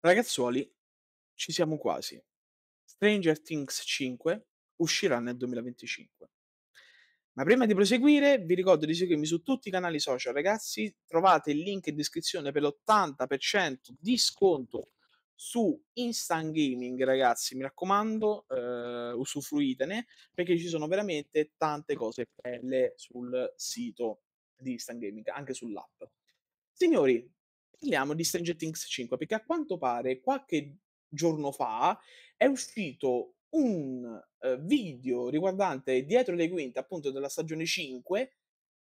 Ragazzuoli, ci siamo quasi. Stranger Things 5 uscirà nel 2025. Ma prima di proseguire, vi ricordo di seguirmi su tutti i canali social, ragazzi. Trovate il link in descrizione per l'80% di sconto su Instant Gaming, ragazzi. Mi raccomando, eh, usufruitene perché ci sono veramente tante cose belle sul sito di Instant Gaming, anche sull'app. Signori, Parliamo di Stranger Things 5 perché a quanto pare qualche giorno fa è uscito un eh, video riguardante dietro le quinte appunto della stagione 5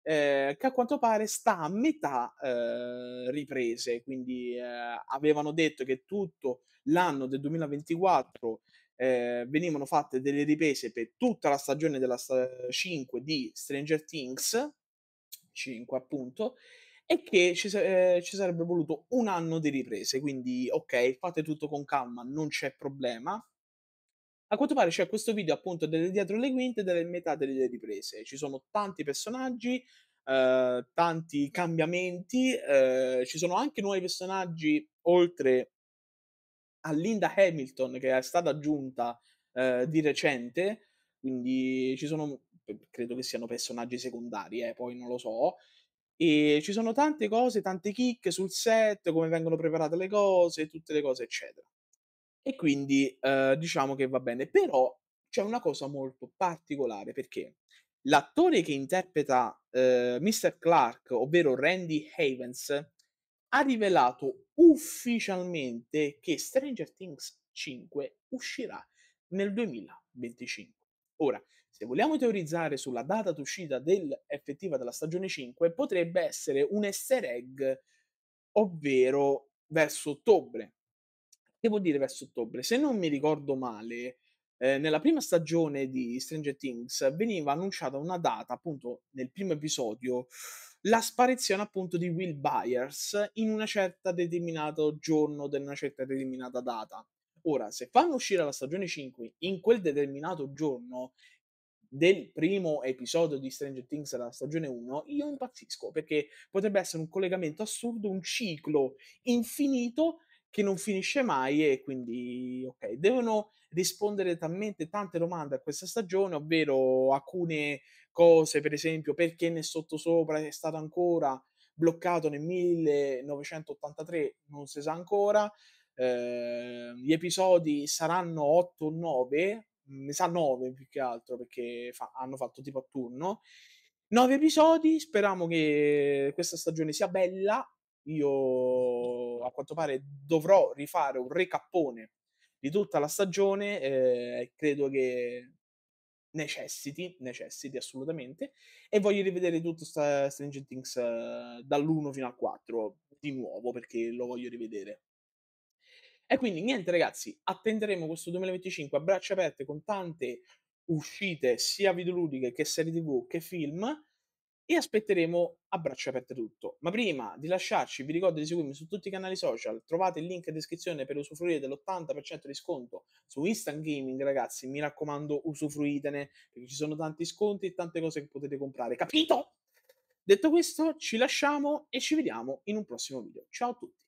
eh, che a quanto pare sta a metà eh, riprese, quindi eh, avevano detto che tutto l'anno del 2024 eh, venivano fatte delle riprese per tutta la stagione della sta- 5 di Stranger Things 5 appunto e che ci, eh, ci, sarebbe voluto un anno di riprese, quindi ok, fate tutto con calma, non c'è problema. A quanto pare c'è questo video appunto delle dietro le quinte delle metà delle riprese, ci sono tanti personaggi, eh, tanti cambiamenti, eh, ci sono anche nuovi personaggi oltre a Linda Hamilton che è stata aggiunta ehm, di recente, quindi ci sono mhmm, credo che siano personaggi secondari, eh, poi non lo so, e ci sono tante cose, tante chicche sul set, come vengono preparate le cose, tutte le cose, eccetera. E quindi eh, diciamo che va bene, però c'è una cosa molto particolare perché l'attore che interpreta eh, Mr. Clark, ovvero Randy Havens, ha rivelato ufficialmente che Stranger Things 5 uscirà nel 2025. Ora, se vogliamo teorizzare sulla data d'uscita del, effettiva della stagione 5, potrebbe essere un easter egg, ovvero verso ottobre. Che vuol dire verso ottobre? Se non mi ricordo male, eh, nella prima stagione di Stranger Things veniva annunciata una data, appunto, nel primo episodio, la sparizione appunto di Will Byers in un certo determinato giorno, in una certa determinata data. Ora, se fanno uscire la stagione 5 in quel determinato giorno del primo episodio di Stranger Things della stagione 1, io impazzisco perché potrebbe essere un collegamento assurdo, un ciclo infinito che non finisce mai e quindi ok, devono rispondere talmente tante domande a questa stagione, ovvero alcune cose, per esempio, perché nel sottosopra è stato ancora bloccato nel 1983, non si sa ancora, Ehm, gli episodi saranno 8 o 9, ne sa 9 più che altro perché fa- hanno fatto tipo a turno. 9 episodi, speriamo che questa stagione sia bella. Io a quanto pare dovrò rifare un recappone di tutta la stagione, eh, credo che necessiti, necessiti assolutamente, e voglio rivedere tutto Stranger Things uh, eh, dall'1 fino al 4 di nuovo perché lo voglio rivedere. E quindi niente ragazzi, attenderemo questo 2025 a braccia aperte con tante uscite sia videoludiche che serie tv che film e aspetteremo a braccia aperte tutto. Ma prima di lasciarci vi ricordo di seguirmi su tutti i canali social, trovate il link in descrizione per usufruire dell'80% di sconto su Instant Gaming ragazzi, mi raccomando usufruitene perché ci sono tanti sconti e tante cose che potete comprare, capito? Detto questo ci lasciamo e ci vediamo in un prossimo video, ciao a tutti!